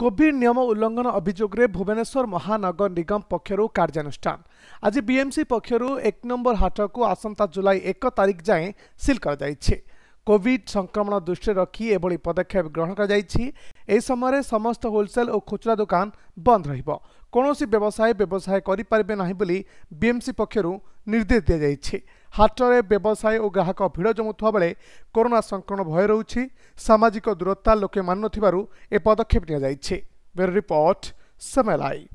Covid ନିୟମ ଉଲ୍ଲଙ୍ଘନ ଅଭିଯୋଗରେ ଭୁବନେଶ୍ୱର ମହାନଗର ନିଗମ ପକ୍ଷରୁ କାର୍ଯ୍ୟାନୁଷ୍ଠାନ ଆଜି ବିଏମ୍ସି ପକ୍ଷରୁ ଏକ ନମ୍ବର ହାଟକୁ ଆସନ୍ତା ଜୁଲାଇ ଏକ ତାରିଖ ଯାଏଁ ସିଲ୍ କରାଯାଇଛି କୋଭିଡ୍ ସଂକ୍ରମଣ ଦୃଷ୍ଟିରେ ରଖି ଏଭଳି ପଦକ୍ଷେପ ଗ୍ରହଣ କରାଯାଇଛି ଏହି ସମୟରେ ସମସ୍ତ ହୋଲସେଲ୍ ଓ ଖୁଚୁରା ଦୋକାନ ବନ୍ଦ ରହିବ କୌଣସି ବ୍ୟବସାୟୀ ବ୍ୟବସାୟ କରିପାରିବେ ନାହିଁ ବୋଲି ବିଏମ୍ସି ପକ୍ଷରୁ ନିର୍ଦ୍ଦେଶ ଦିଆଯାଇଛି ହାଟରେ ବ୍ୟବସାୟ ଓ ଗ୍ରାହକ ଭିଡ଼ ଜମୁଥିବା ବେଳେ କରୋନା ସଂକ୍ରମଣ ଭୟ ରହୁଛି ସାମାଜିକ ଦୂରତା ଲୋକେ ମାନୁନଥିବାରୁ ଏ ପଦକ୍ଷେପ ନିଆଯାଇଛି ବ୍ୟୁରୋ ରିପୋର୍ଟ ସମେଲାଇ